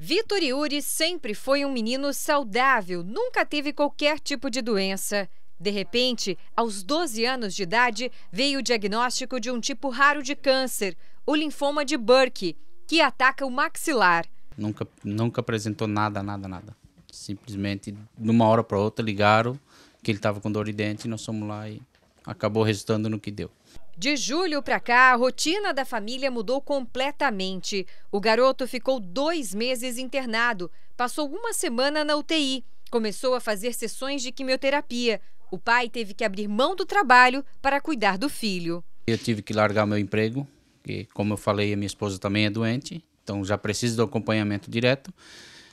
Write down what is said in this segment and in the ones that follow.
Vitor Yuri sempre foi um menino saudável, nunca teve qualquer tipo de doença. De repente, aos 12 anos de idade, veio o diagnóstico de um tipo raro de câncer, o linfoma de Burke, que ataca o maxilar. Nunca, nunca apresentou nada, nada, nada. Simplesmente, de uma hora para outra, ligaram que ele estava com dor de dente, e nós fomos lá e acabou resultando no que deu. De julho para cá, a rotina da família mudou completamente. O garoto ficou dois meses internado, passou uma semana na UTI, começou a fazer sessões de quimioterapia. O pai teve que abrir mão do trabalho para cuidar do filho. Eu tive que largar meu emprego, que, como eu falei, a minha esposa também é doente, então já preciso do acompanhamento direto.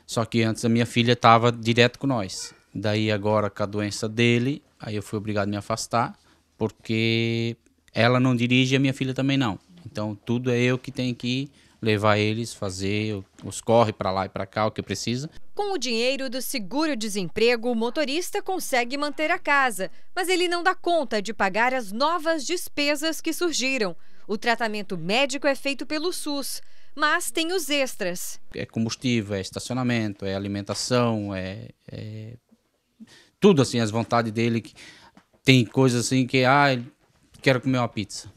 Só que antes a minha filha estava direto com nós. Daí agora com a doença dele, aí eu fui obrigado a me afastar, porque ela não dirige, a minha filha também não. Então tudo é eu que tenho que levar eles, fazer os corre para lá e para cá, o que precisa. Com o dinheiro do seguro-desemprego, o motorista consegue manter a casa, mas ele não dá conta de pagar as novas despesas que surgiram. O tratamento médico é feito pelo SUS, mas tem os extras. É combustível, é estacionamento, é alimentação, é, é tudo assim, as vontades dele. Tem coisas assim que ah, quero comer uma pizza.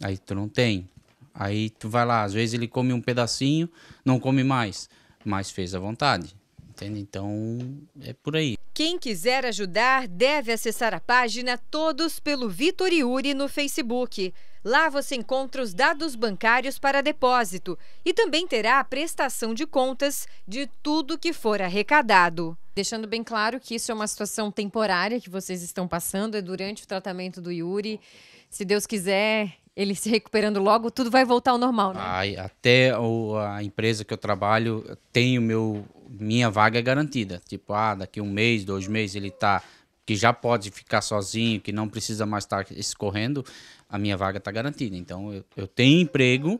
Aí tu não tem. Aí tu vai lá, às vezes ele come um pedacinho, não come mais, mas fez à vontade. Entende? Então é por aí. Quem quiser ajudar deve acessar a página Todos pelo Vitor Iuri no Facebook. Lá você encontra os dados bancários para depósito e também terá a prestação de contas de tudo que for arrecadado deixando bem claro que isso é uma situação temporária que vocês estão passando, é durante o tratamento do Yuri. Se Deus quiser, ele se recuperando logo, tudo vai voltar ao normal, né? Ai, até o, a empresa que eu trabalho tem o meu minha vaga é garantida. Tipo, ah, daqui um mês, dois meses ele tá que já pode ficar sozinho, que não precisa mais estar tá escorrendo, a minha vaga está garantida. Então eu, eu tenho emprego,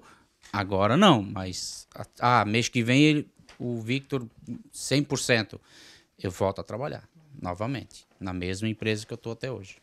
agora não, mas ah, mês que vem ele, o Victor 100% eu volto a trabalhar novamente na mesma empresa que eu estou até hoje.